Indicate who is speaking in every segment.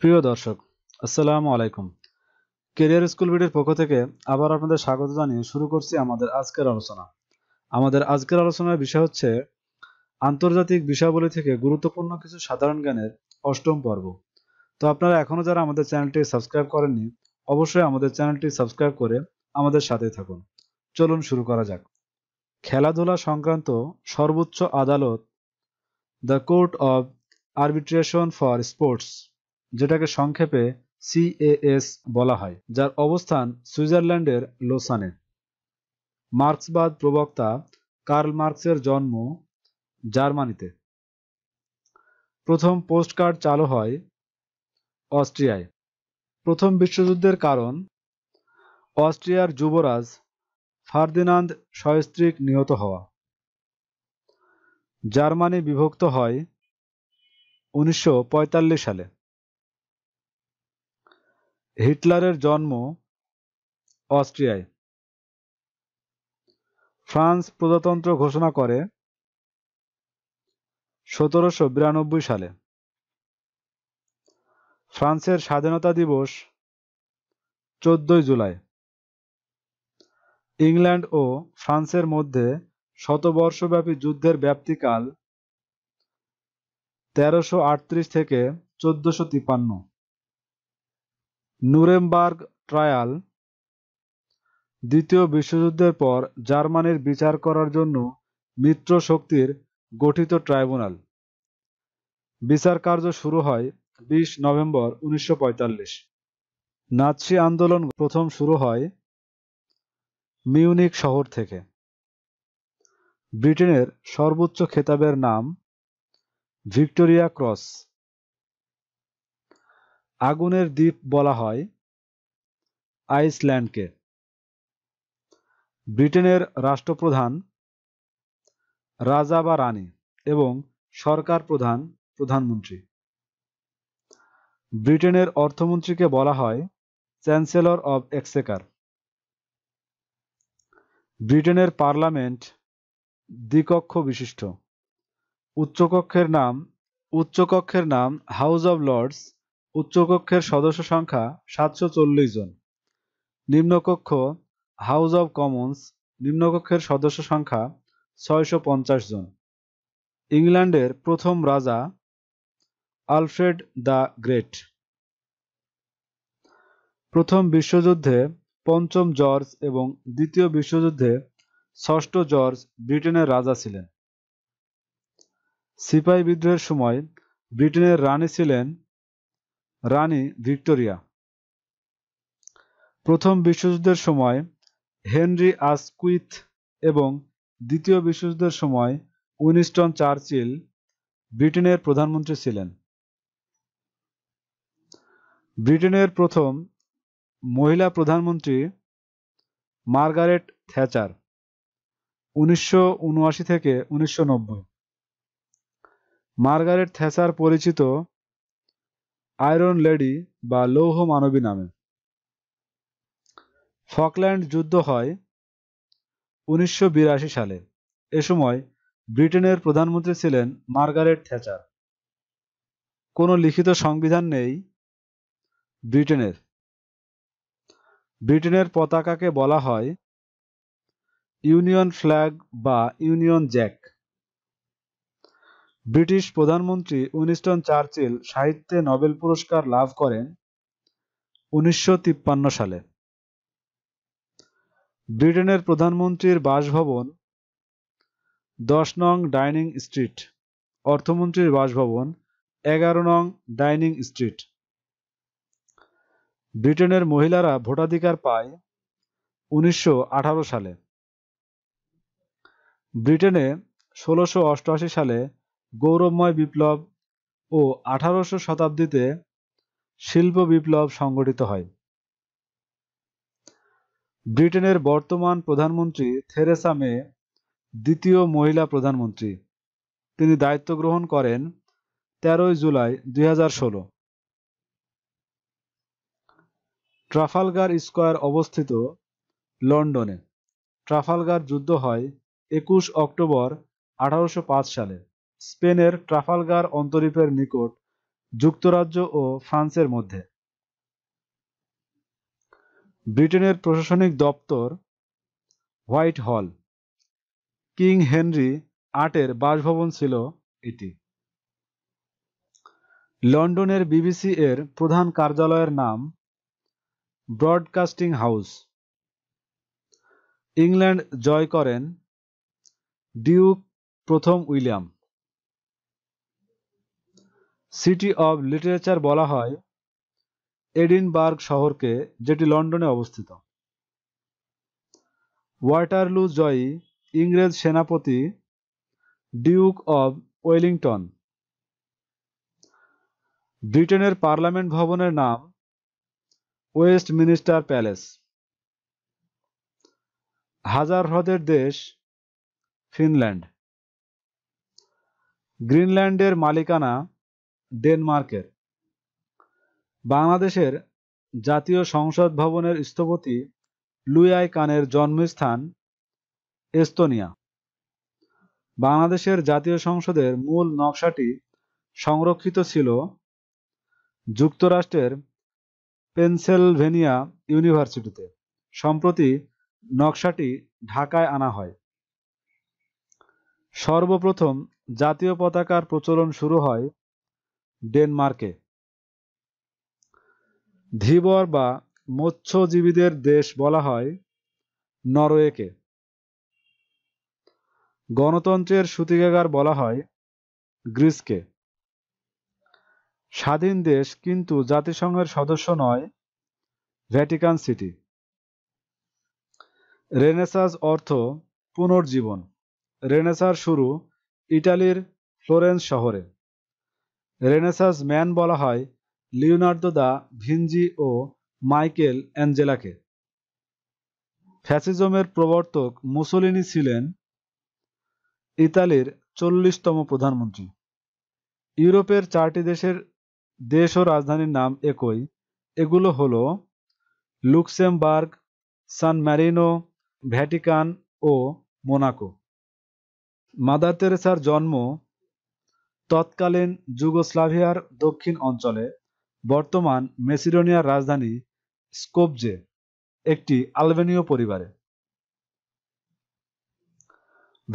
Speaker 1: প্রিয় দর্শক আসসালামু আলাইকুম কেরিয়ার স্কুল ভিডিওর পক্ষ থেকে আবার আপনাদের স্বাগত জানিয়ে শুরু করছি আমাদের আজকের আলোচনা আমাদের আজকের আলোচনার বিষয় হচ্ছে আন্তর্জাতিক বিষয়াবলী থেকে গুরুত্বপূর্ণ কিছু সাধারণ জ্ঞানের অষ্টম পর্ব তো আপনারা এখনও যারা আমাদের চ্যানেলটি সাবস্ক্রাইব করেননি অবশ্যই আমাদের চ্যানেলটি সাবস্ক্রাইব করে আমাদের সাথে থাকুন চলুন শুরু করা যাক খেলাধুলা সংক্রান্ত সর্বোচ্চ আদালত the court of arbitration for sports যেটাকে সংক্ষেপে সিএএস বলা হয় যার অবস্থান সুইজারল্যান্ডের লোসানে মার্ক্সবাদ প্রবক্তা কার্ল মার্কসের জন্ম জার্মানিতে প্রথম পোস্টকার্ড চালু হয় অস্ট্রিয়ায় প্রথম বিশ্বযুদ্ধের কারণ অস্ট্রিয়ার যুবরাজ ফার্দিনান্দ সয়স্ত্রিক নিহত হওয়া জার্মানি বিভক্ত হয় উনিশশো সালে হিটলারের জন্ম অস্ট্রিয়ায় ফ্রান্স প্রজাতন্ত্র ঘোষণা করে সতেরোশো বিরানব্বই সালে ফ্রান্সের স্বাধীনতা দিবস চোদ্দই জুলাই ইংল্যান্ড ও ফ্রান্সের মধ্যে শতবর্ষব্যাপী যুদ্ধের ব্যাপ্তিকাল তেরোশো আটত্রিশ থেকে চোদ্দশো তিপ্পান্ন নুরেমবার্গ ট্রায়াল দ্বিতীয় বিশ্বযুদ্ধের পর জার্মানির বিচার করার জন্য মিত্র শক্তির গঠিত ট্রাইব্যুনাল বিচার কার্য শুরু হয় বিশ নভেম্বর উনিশশো নাৎসি আন্দোলন প্রথম শুরু হয় মিউনিক শহর থেকে ব্রিটেনের সর্বোচ্চ খেতাবের নাম ভিক্টোরিয়া ক্রস আগুনের দ্বীপ বলা হয় আইসল্যান্ডকে ব্রিটেনের রাষ্ট্রপ্রধান রাজা বা রানী এবং সরকার প্রধান প্রধানমন্ত্রী ব্রিটেনের অর্থমন্ত্রীকে বলা হয় চ্যান্সেলর অব এক্সেকার ব্রিটেনের পার্লামেন্ট দ্বিকক্ষ বিশিষ্ট উচ্চকক্ষের নাম উচ্চকক্ষের নাম হাউস অব লর্ডস উচ্চকক্ষের সদস্য সংখ্যা সাতশো চল্লিশ জন নিম্নকক্ষ হাউস অব কমন্স নিম্নকক্ষের সদস্য সংখ্যা ছয়শো পঞ্চাশ জন ইংল্যান্ডের প্রথম রাজা আলফ্রেড দ্য গ্রেট প্রথম বিশ্বযুদ্ধে পঞ্চম জর্জ এবং দ্বিতীয় বিশ্বযুদ্ধে ষষ্ঠ জর্জ ব্রিটেনের রাজা ছিলেন সিপাহী বিদ্রোহের সময় ব্রিটেনের রানী ছিলেন রানী ভিক্টোরিয়া প্রথম বিশ্বযুদ্ধের সময় হেনরি আসকুইথ এবং দ্বিতীয় বিশ্বযুদ্ধের সময় উইনিস্টন চার্চিল ব্রিটেনের প্রধানমন্ত্রী ছিলেন ব্রিটেনের প্রথম মহিলা প্রধানমন্ত্রী মার্গারেট থ্যাচার উনিশশো থেকে উনিশশো মার্গারেট থ্যাচার পরিচিত আয়রন লেডি বা লৌহ মানবী নামে ফকল্যান্ড যুদ্ধ হয় উনিশশো সালে এ সময় ব্রিটেনের প্রধানমন্ত্রী ছিলেন মার্গারেট থ্যাচার কোনো লিখিত সংবিধান নেই ব্রিটেনের ব্রিটেনের পতাকাকে বলা হয় ইউনিয়ন ফ্ল্যাগ বা ইউনিয়ন জ্যাক ব্রিটিশ প্রধানমন্ত্রী উইনস্টন চার্চিল সাহিত্যে নোবেল পুরস্কার লাভ করেন উনিশশো সালে ব্রিটেনের প্রধানমন্ত্রীর বাসভবন দশ নং ডাইনিং স্ট্রিট অর্থমন্ত্রীর বাসভবন এগারো নং ডাইনিং স্ট্রিট ব্রিটেনের মহিলারা ভোটাধিকার পায় উনিশশো সালে ব্রিটেনে ষোলোশো সালে গৌরবময় বিপ্লব ও আঠারোশো শতাব্দীতে শিল্প বিপ্লব সংগঠিত হয় ব্রিটেনের বর্তমান প্রধানমন্ত্রী থেরেসা মে দ্বিতীয় মহিলা প্রধানমন্ত্রী তিনি দায়িত্ব গ্রহণ করেন তেরোই জুলাই দুই ট্রাফালগার স্কোয়ার অবস্থিত লন্ডনে ট্রাফালগার যুদ্ধ হয় একুশ অক্টোবর আঠারোশো সালে স্পেনের ট্রাফালগার অন্তরীপের নিকট যুক্তরাজ্য ও ফ্রান্সের মধ্যে ব্রিটেনের প্রশাসনিক দপ্তর হোয়াইট হল কিং হেনরি আটের বাসভবন ছিল এটি লন্ডনের বিবিসি এর প্রধান কার্যালয়ের নাম ব্রডকাস্টিং হাউস ইংল্যান্ড জয় করেন ডিউক প্রথম উইলিয়াম সিটি অব লিটারেচার বলা হয় এডিনবার্গ শহরকে যেটি লন্ডনে অবস্থিত ওয়াটারলু জয়ী ইংরেজ সেনাপতি ডিউক অব ওয়েলিংটন ব্রিটেনের পার্লামেন্ট ভবনের নাম ওয়েস্ট মিনিস্টার প্যালেস হাজার হ্রদের দেশ ফিনল্যান্ড গ্রিনল্যান্ডের মালিকানা ডেনমার্কের বাংলাদেশের জাতীয় সংসদ ভবনের স্থপতি লুয়াই কানের জন্মস্থান এস্তোনিয়া বাংলাদেশের জাতীয় সংসদের মূল নকশাটি সংরক্ষিত ছিল যুক্তরাষ্ট্রের পেনসেলভেনিয়া ইউনিভার্সিটিতে সম্প্রতি নকশাটি ঢাকায় আনা হয় সর্বপ্রথম জাতীয় পতাকার প্রচলন শুরু হয় ডেনমার্কে ধীবর বা মৎস্যজীবীদের দেশ বলা হয় নরওয়েকে গণতন্ত্রের সূতিকাগার বলা হয় গ্রিসকে স্বাধীন দেশ কিন্তু জাতিসংঘের সদস্য নয় ভ্যাটিকান সিটি রেনেসাস অর্থ পুনর্জীবন রেনেসার শুরু ইটালির ফ্লোরেন্স শহরে রেনেসাস ম্যান বলা হয় লিওনার্দো দা ভিনজি ও মাইকেল অ্যাঞ্জেলাকে ফ্যাসিজমের প্রবর্তক মুসোলিনি ছিলেন ইতালির চল্লিশতম প্রধানমন্ত্রী ইউরোপের চারটি দেশের দেশ ও রাজধানীর নাম একই এগুলো হল লুক্সেমবার্গ সান ম্যারিনো ভ্যাটিকান ও মোনাকো মাদার তেরেসার জন্ম তৎকালীন যুগোস্লাভিয়ার দক্ষিণ অঞ্চলে বর্তমান মেসিডোনিয়ার রাজধানী স্কোপজে একটি আলবেনীয় পরিবারে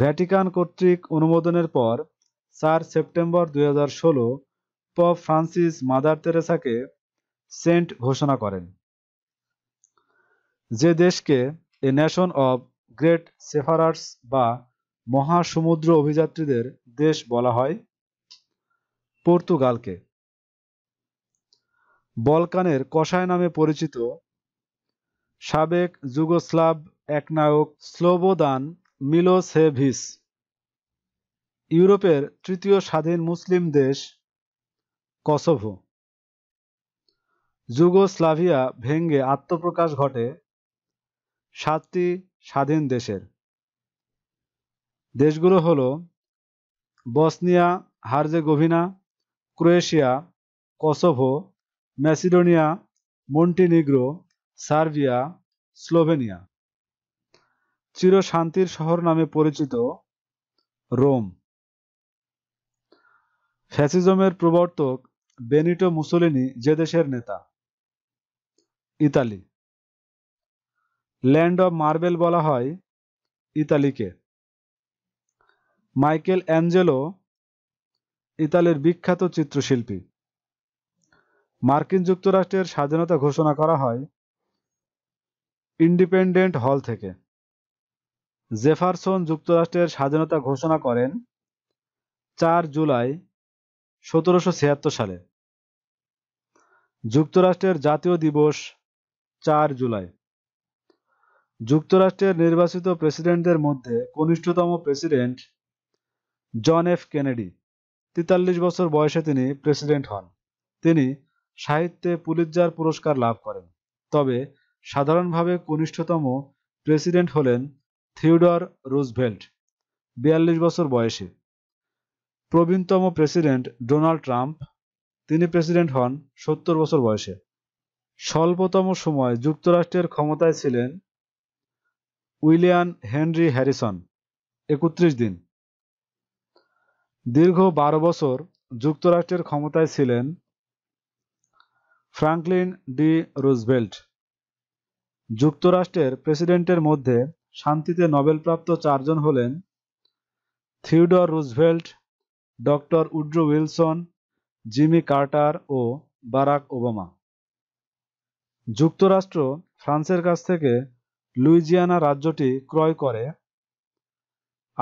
Speaker 1: ভ্যাটিকান কর্তৃক অনুমোদনের পর চার সেপ্টেম্বর দুই পপ ফ্রান্সিস মাদার তেরেসাকে সেন্ট ঘোষণা করেন যে দেশকে a nation of great seafarers বা মহাসমুদ্র অভিযাত্রীদের দেশ বলা হয় পর্তুগালকে বলকানের কষায় নামে পরিচিত সাবেক যুগোস্লাভ একনায়ক স্লোবোদান মিলোসেভিস ইউরোপের তৃতীয় স্বাধীন মুসলিম দেশ কসোভো যুগোস্লাভিয়া ভেঙ্গে আত্মপ্রকাশ ঘটে সাতটি স্বাধীন দেশের দেশগুলো হল Bosnia Herzegovina Croatia Kosovo Macedonia Montenegro Serbia Slovenia চিরশান্তির শহর নামে পরিচিত রোম ফ্যাসিজমের প্রবর্তক বেনিটো মুসোলিনি যে দেশের নেতা ইতালি ল্যান্ড অব মার্বেল বলা হয় ইতালিকে মাইকেল অ্যাঞ্জেলো ইতালির বিখ্যাত চিত্রশিল্পী মার্কিন যুক্তরাষ্ট্রের স্বাধীনতা ঘোষণা করা হয় ইন্ডিপেন্ডেন্ট হল থেকে জেফারসন যুক্তরাষ্ট্রের স্বাধীনতা ঘোষণা করেন চার জুলাই সতেরোশো সালে যুক্তরাষ্ট্রের জাতীয় দিবস চার জুলাই যুক্তরাষ্ট্রের নির্বাচিত প্রেসিডেন্টদের মধ্যে কনিষ্ঠতম প্রেসিডেন্ট জন এফ কেনেডি তেতাল্লিশ বছর বয়সে তিনি প্রেসিডেন্ট হন তিনি সাহিত্যে পুলিৎজার পুরস্কার লাভ করেন তবে সাধারণভাবে কনিষ্ঠতম প্রেসিডেন্ট হলেন থিওডর রুজভেল্ট বিয়াল্লিশ বছর বয়সে প্রবীণতম প্রেসিডেন্ট ডোনাল্ড ট্রাম্প তিনি প্রেসিডেন্ট হন সত্তর বছর বয়সে স্বল্পতম সময় যুক্তরাষ্ট্রের ক্ষমতায় ছিলেন উইলিয়ান হেনরি হ্যারিসন একত্রিশ দিন দীর্ঘ বারো বছর যুক্তরাষ্ট্রের ক্ষমতায় ছিলেন ফ্রাঙ্কলিন ডি রুজভেল্ট যুক্তরাষ্ট্রের প্রেসিডেন্টের মধ্যে শান্তিতে নোবেলপ্রাপ্ত চারজন হলেন Theodore Roosevelt doctor Woodrow Wilson Jimmy Carter ও বারাক ওবামা যুক্তরাষ্ট্র ফ্রান্সের কাছ থেকে লুইজিয়ানা রাজ্যটি ক্রয় করে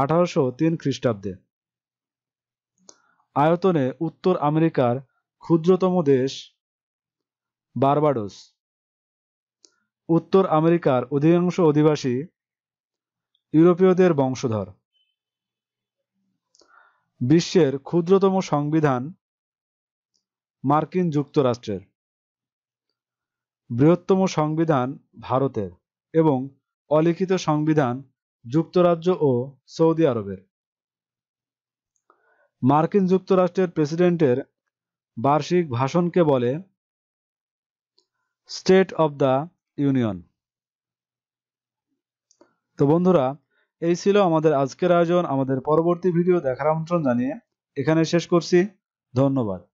Speaker 1: আঠারোশো তিন খ্রিস্টাব্দে আয়তনে উত্তর আমেরিকার ক্ষুদ্রতম দেশ বার্বাডোস উত্তর আমেরিকার অধিকাংশ অধিবাসী ইউরোপীয়দের বংশধর বিশ্বের ক্ষুদ্রতম সংবিধান মার্কিন যুক্তরাষ্ট্রের বৃহত্তম সংবিধান ভারতের এবং অলিখিত সংবিধান যুক্তরাজ্য ও সৌদি আরবের মার্কিন যুক্তরাষ্ট্রের প্রেসিডেন্টের বার্ষিক ভাষণকে বলে স্টেট অব দ্য ইউনিয়ন তো বন্ধুরা এই ছিল আমাদের আজকের আয়োজন আমাদের পরবর্তী ভিডিও দেখার আমন্ত্রণ জানিয়ে এখানে শেষ করছি ধন্যবাদ